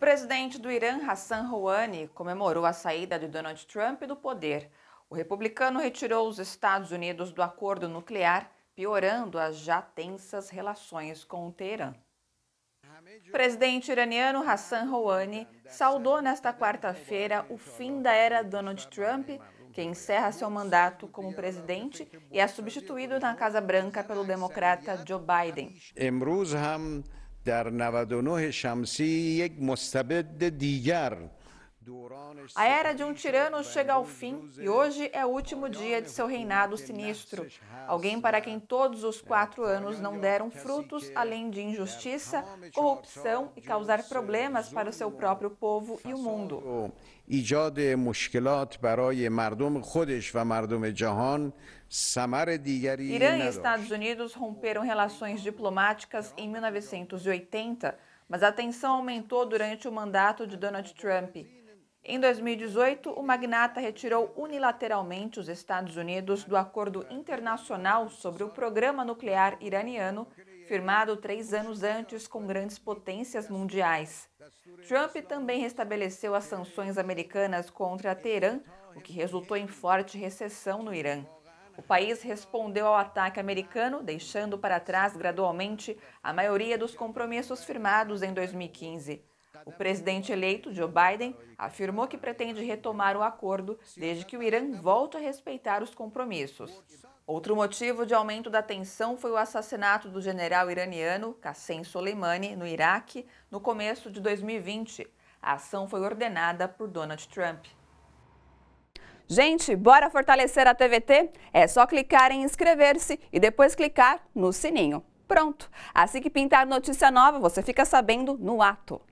presidente do Irã, Hassan Rouhani, comemorou a saída de Donald Trump do poder. O republicano retirou os Estados Unidos do acordo nuclear, piorando as já tensas relações com o Teherã. O presidente iraniano Hassan Rouhani saudou nesta quarta-feira o fim da era Donald Trump, que encerra seu mandato como presidente e é substituído na Casa Branca pelo democrata Joe Biden. در 99 شمسی یک مستبد دیگر A era de um tirano chega ao fim e hoje é o último dia de seu reinado sinistro. Alguém para quem todos os quatro anos não deram frutos, além de injustiça, corrupção e causar problemas para o seu próprio povo e o mundo. Irã e Estados Unidos romperam relações diplomáticas em 1980, mas a tensão aumentou durante o mandato de Donald Trump. Em 2018, o magnata retirou unilateralmente os Estados Unidos do Acordo Internacional sobre o Programa Nuclear Iraniano, firmado três anos antes com grandes potências mundiais. Trump também restabeleceu as sanções americanas contra Teherã, o que resultou em forte recessão no Irã. O país respondeu ao ataque americano, deixando para trás gradualmente a maioria dos compromissos firmados em 2015. O presidente eleito, Joe Biden, afirmou que pretende retomar o acordo desde que o Irã volte a respeitar os compromissos. Outro motivo de aumento da tensão foi o assassinato do general iraniano Qassem Soleimani no Iraque no começo de 2020. A ação foi ordenada por Donald Trump. Gente, bora fortalecer a TVT? É só clicar em inscrever-se e depois clicar no sininho. Pronto! Assim que pintar notícia nova, você fica sabendo no ato.